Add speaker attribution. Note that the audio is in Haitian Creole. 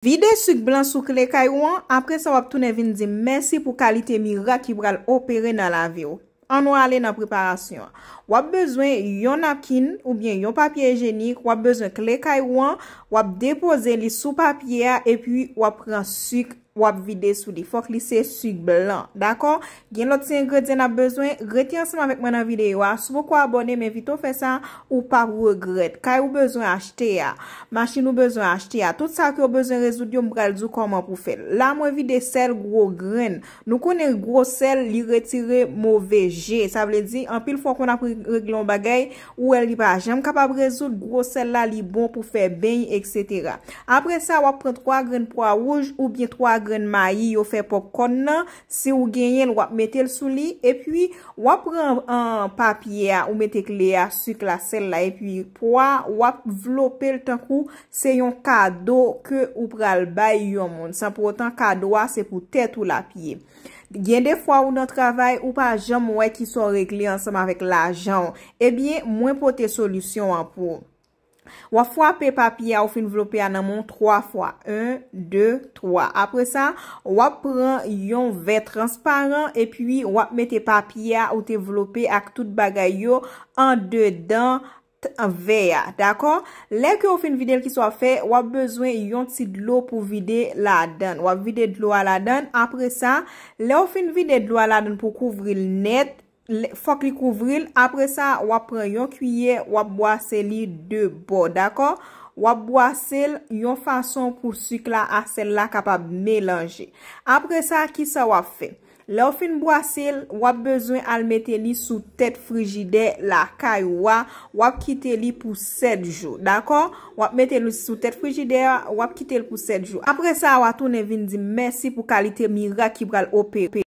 Speaker 1: Vide suk blan sou kle kaywan, apre sa wap toune vin di mersi pou kalite mi rak i bral operen nan la vyo. An wale nan preparasyon. Wap bezwen yon apkin ou bien yon papye ejenik, wap bezwen kle kaywan, wap depozen li sou papye e pi wap pran suk. wap vide sou di. Fok li se sug blan. D'akon? Gen lot se yon gred zen ap bezwen, reti anseman vek mwen an vide yo a. Souvo kwa abone, men vito fè sa ou pa wou gred. Ka yon bezwen achte ya. Machen ou bezwen achte ya. Tout sa ki ou bezwen rezout yon mbrel zou koman pou fè. La mwen vide sel gro gren. Nou konen gros sel li retire mou veje. Sa vle di, an pil fok mwen ap reglon bagay ou el li pa. Jèm kapab rezout gros sel la li bon pou fè ben, etc. Apre sa wap pren 3 gren pou a wouj ou bien 3 genn ma yi yo fe po kon nan se ou genyen wap metel sou li e pi wap pran papye a ou metek li a suk la sel la e pi wap vlopel tan kou se yon kado ke ou pral bay yon moun. San pou otan kado a se pou tet ou la pi. Gen de fwa ou nan travay ou pa jom wè ki son rekli ansam avek la jan e eh biye mwen pote solusyon an pou. Wap fwape papiya ou fin vlope anamon 3 fwa, 1, 2, 3. Apre sa, wap pran yon ve transparent, e pi wap mete papiya ou te vlope ak tout bagay yo an de dan ve ya, dako? Le ke ou fin vide l ki swa fe, wap bezwen yon si dlo pou vide la dan. Wap vide dlo a la dan, apre sa, le ou fin vide dlo a la dan pou kouvri net, Fok li kouvril, apre sa, wap pre yon kuyye, wap boase li de bo, dako? Wap boase li yon fason pou suk la asel la kapab melange. Apre sa, ki sa wap fe? Le ou fin boase li, wap bezwen al mette li sou tet frigide la kaywa, wap kite li pou 7 jou, dako? Wap mette li sou tet frigide, wap kite li pou 7 jou. Apre sa, wap toune vin di mersi pou kalite mi rakibral ope.